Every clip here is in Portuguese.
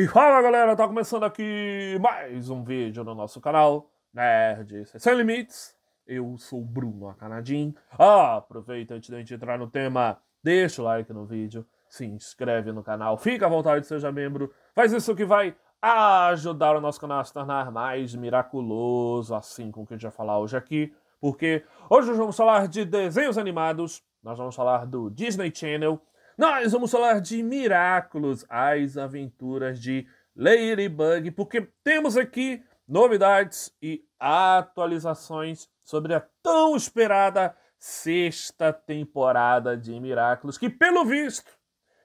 E fala galera, tá começando aqui mais um vídeo no nosso canal Nerd Sem Limites. Eu sou o Bruno Acanadim. Ah, aproveita antes de a gente entrar no tema, deixa o like no vídeo, se inscreve no canal, fica à vontade, seja membro. Faz isso que vai ajudar o nosso canal a se tornar mais miraculoso, assim como que a gente vai falar hoje aqui. Porque hoje nós vamos falar de desenhos animados, nós vamos falar do Disney Channel, nós vamos falar de Miraculous, as aventuras de Ladybug, porque temos aqui novidades e atualizações sobre a tão esperada sexta temporada de Miraculous, que pelo visto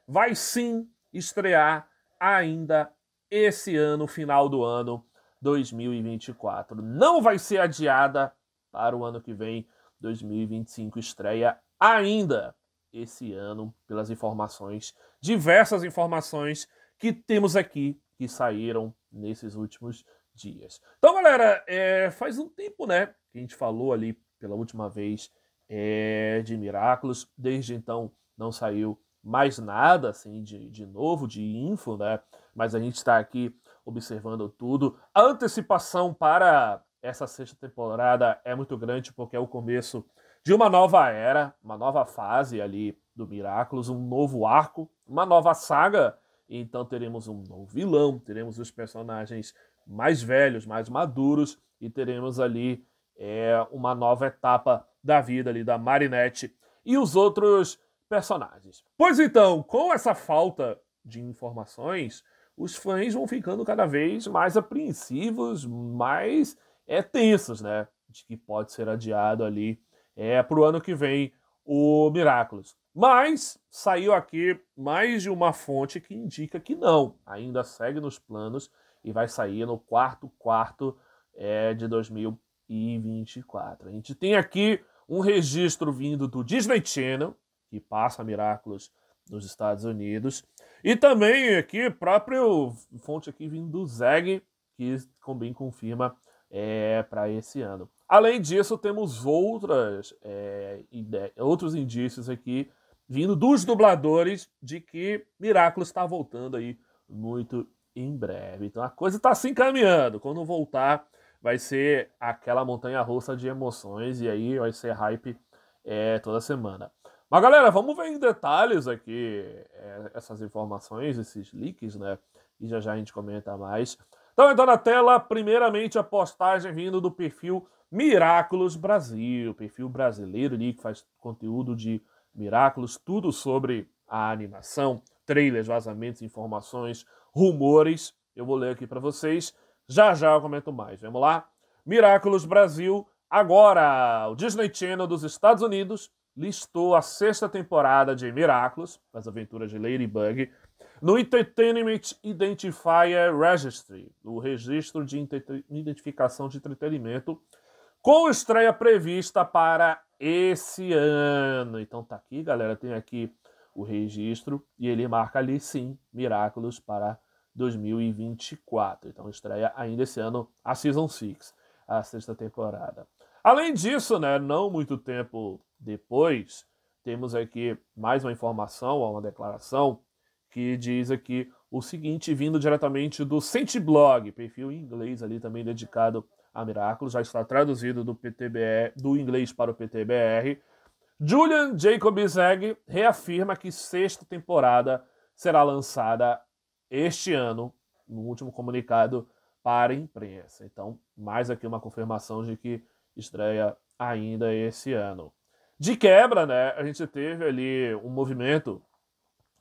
vai sim estrear ainda esse ano, final do ano 2024. Não vai ser adiada para o ano que vem, 2025 estreia ainda esse ano, pelas informações, diversas informações que temos aqui que saíram nesses últimos dias. Então, galera, é, faz um tempo, né, que a gente falou ali pela última vez é, de Miraculous. Desde então não saiu mais nada, assim, de, de novo, de info, né? Mas a gente está aqui observando tudo. A antecipação para essa sexta temporada é muito grande, porque é o começo de uma nova era, uma nova fase ali do Miraculous, um novo arco, uma nova saga. Então teremos um novo vilão, teremos os personagens mais velhos, mais maduros e teremos ali é, uma nova etapa da vida ali da Marinette e os outros personagens. Pois então, com essa falta de informações, os fãs vão ficando cada vez mais apreensivos, mais é, tensos, né? De que pode ser adiado ali é, para o ano que vem o Miraculous. Mas saiu aqui mais de uma fonte que indica que não, ainda segue nos planos e vai sair no quarto quarto é, de 2024. A gente tem aqui um registro vindo do Disney Channel, que passa Miraculous nos Estados Unidos, e também aqui próprio fonte aqui vindo do Zeg, que também confirma é, para esse ano. Além disso, temos outras, é, outros indícios aqui vindo dos dubladores de que Miraculous está voltando aí muito em breve. Então a coisa está se encaminhando. Quando voltar, vai ser aquela montanha russa de emoções e aí vai ser hype é, toda semana. Mas galera, vamos ver em detalhes aqui é, essas informações, esses leaks, né? E já já a gente comenta mais. Então então na tela, primeiramente, a postagem vindo do perfil Miraculous Brasil, perfil brasileiro ali que faz conteúdo de Miraculous, tudo sobre a animação, trailers, vazamentos, informações, rumores. Eu vou ler aqui para vocês. Já já eu comento mais. Vamos lá? Miraculous Brasil, agora o Disney Channel dos Estados Unidos listou a sexta temporada de Miraculous, as aventuras de Ladybug, no Entertainment Identifier Registry, o registro de identificação de entretenimento, com estreia prevista para esse ano. Então tá aqui, galera, tem aqui o registro e ele marca ali sim, Miraculous para 2024. Então estreia ainda esse ano a Season 6, a sexta temporada. Além disso, né, não muito tempo depois, temos aqui mais uma informação, uma declaração que diz aqui o seguinte, vindo diretamente do Blog, perfil em inglês ali também dedicado a Miraculous, já está traduzido do PTBR, do inglês para o PTBR. Julian Jacobzeg reafirma que sexta temporada será lançada este ano, no último comunicado para a imprensa. Então, mais aqui uma confirmação de que estreia ainda esse ano. De quebra, né, a gente teve ali um movimento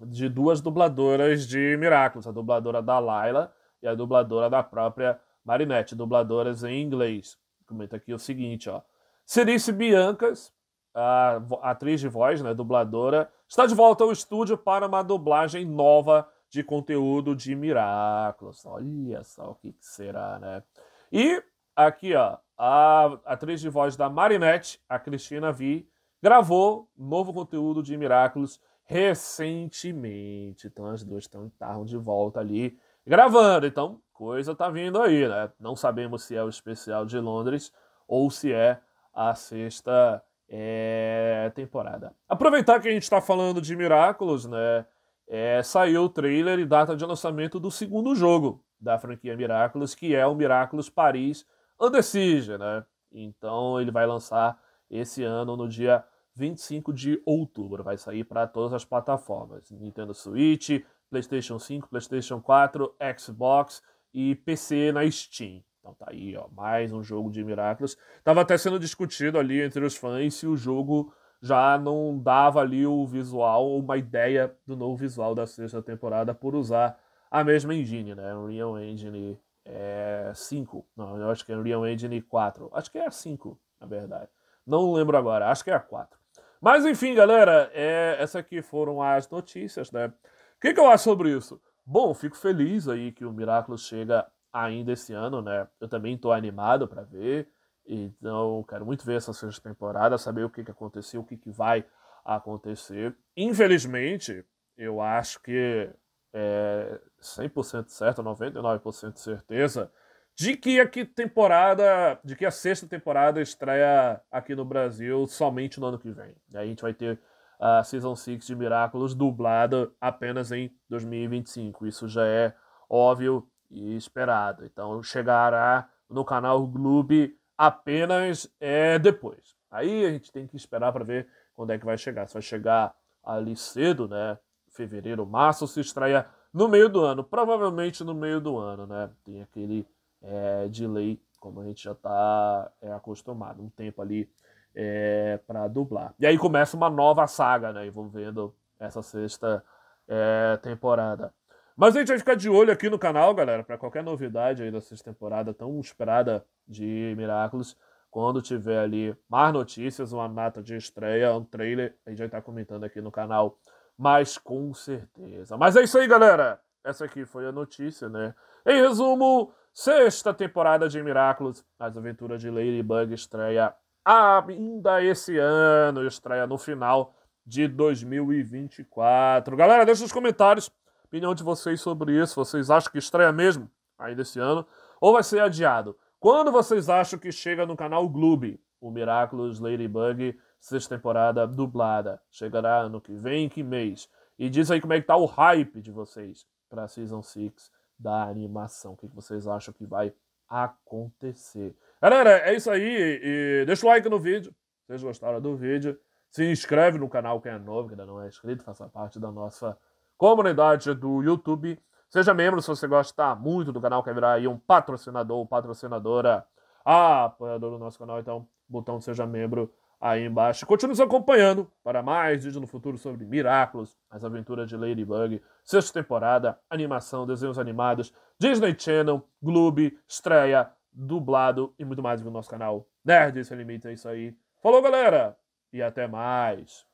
de duas dubladoras de Miraculous, a dubladora da Layla e a dubladora da própria Marinette, dubladoras em inglês. Comenta aqui o seguinte, ó. Cerice Biancas, a atriz de voz, né, dubladora, está de volta ao estúdio para uma dublagem nova de conteúdo de Miraculous. Olha só o que, que será, né? E aqui, ó, a atriz de voz da Marinette, a Cristina Vi, gravou novo conteúdo de Miraculous recentemente. Então as duas estavam de volta ali gravando. Então, coisa tá vindo aí, né? Não sabemos se é o especial de Londres ou se é a sexta é, temporada. Aproveitar que a gente está falando de Miraculous, né? É, saiu o trailer e data de lançamento do segundo jogo da franquia Miraculous, que é o Miraculous Paris Undecision, né? Então ele vai lançar esse ano no dia 25 de outubro. Vai sair para todas as plataformas: Nintendo Switch, PlayStation 5, PlayStation 4, Xbox e PC na Steam. Então tá aí, ó, mais um jogo de Miraculous. Tava até sendo discutido ali entre os fãs se o jogo já não dava ali o visual ou uma ideia do novo visual da sexta temporada por usar a mesma engine, né? Unreal Engine é, eh, 5. Não, eu acho que é Unreal Engine 4. Acho que é a 5, na verdade. Não lembro agora, acho que é a 4. Mas enfim, galera, é, essas aqui foram as notícias, né? O que, que, eu acho sobre isso? Bom, fico feliz aí que o Miraculous chega ainda esse ano, né? Eu também estou animado para ver. Então, quero muito ver essa sexta temporada, saber o que, que aconteceu, o que, que vai acontecer. Infelizmente, eu acho que é 100% certo, 99% certeza, de que a que temporada, de que a sexta temporada estreia aqui no Brasil somente no ano que vem. E aí a gente vai ter a Season 6 de Miraculous dublada apenas em 2025. Isso já é óbvio e esperado. Então chegará no canal Gloob apenas é, depois. Aí a gente tem que esperar para ver quando é que vai chegar. Se vai chegar ali cedo, né? Fevereiro, março, se estreia no meio do ano. Provavelmente no meio do ano, né? Tem aquele é, de lei, como a gente já está é, acostumado, um tempo ali é, para dublar. E aí começa uma nova saga, né, envolvendo essa sexta é, temporada. Mas a gente vai ficar de olho aqui no canal, galera, para qualquer novidade aí da sexta temporada tão esperada de Miraculous. Quando tiver ali mais notícias, uma nata de estreia, um trailer, a gente vai estar tá comentando aqui no canal, mas com certeza. Mas é isso aí, galera. Essa aqui foi a notícia, né? Em resumo, sexta temporada de Miraculous, As Aventuras de Ladybug estreia ainda esse ano, estreia no final de 2024. Galera, deixa nos comentários a opinião de vocês sobre isso. Vocês acham que estreia mesmo ainda esse ano ou vai ser adiado? Quando vocês acham que chega no canal Gloob, o Miraculous Ladybug, sexta temporada dublada? Chegará ano que vem, que mês? E diz aí como é que tá o hype de vocês para Season 6 da animação. O que vocês acham que vai acontecer? Galera, é isso aí. E deixa o like no vídeo. Vocês gostaram do vídeo? Se inscreve no canal quem é novo, que ainda não é inscrito, faça parte da nossa comunidade do YouTube. Seja membro se você gosta muito do canal, quer virar aí um patrocinador ou patrocinadora, apoiador do nosso canal, então, botão seja membro aí embaixo. Continue nos acompanhando para mais vídeos no futuro sobre Miraculous, as aventuras de Ladybug, sexta temporada, animação, desenhos animados, Disney Channel, Gloob, estreia, dublado e muito mais no nosso canal Nerd Sem Limite. É isso aí. Falou, galera, e até mais.